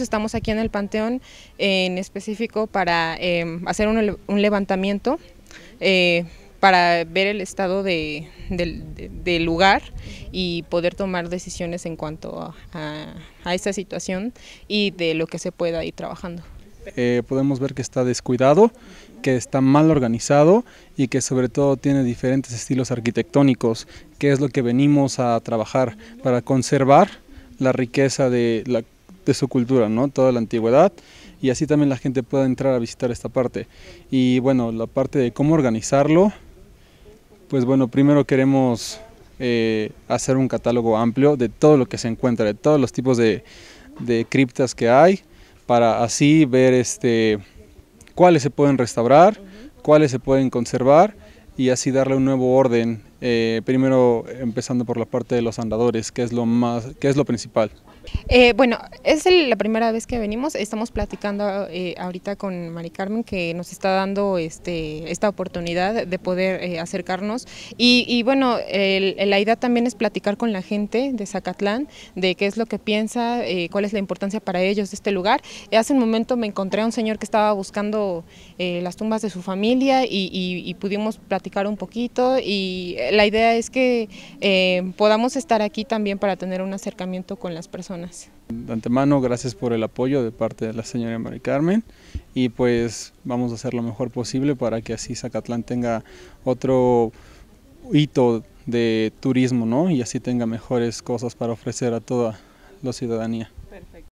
Estamos aquí en el Panteón en específico para em, hacer un, levantamiento, eh, para ver el estado del lugar y poder tomar decisiones en cuanto a, esta situación y de lo que se pueda ir trabajando. Eh, podemos ver que está descuidado, que está mal organizado y que sobre todo tiene diferentes estilos arquitectónicos, que es lo que venimos a trabajar para conservar la riqueza de la de su cultura, ¿no? toda la antigüedad, y así también la gente pueda entrar a visitar esta parte. Y bueno, la parte de cómo organizarlo, pues bueno, primero queremos eh, hacer un catálogo amplio de todo lo que se encuentra, de todos los tipos de, criptas que hay, para así ver este, cuáles se pueden restaurar, cuáles se pueden conservar y así darle un nuevo orden eh, primero empezando por la parte de los andadores, que es lo, más, que es lo principal. Eh, bueno, es la primera vez que venimos, estamos platicando eh, ahorita con Mari Carmen que nos está dando este, esta oportunidad de poder acercarnos y, bueno, la idea también es platicar con la gente de Zacatlán, de qué es lo que piensa, cuál es la importancia para ellos de este lugar. hace un momento me encontré a un señor que estaba buscando las tumbas de su familia y, y pudimos platicar un poquito y la idea es que eh, podamos estar aquí también para tener un acercamiento con las personas. De antemano, gracias por el apoyo de parte de la señora Mari Carmen y pues vamos a hacer lo mejor posible para que así Zacatlán tenga otro hito de turismo ¿no? y así tenga mejores cosas para ofrecer a toda la ciudadanía. Perfecto.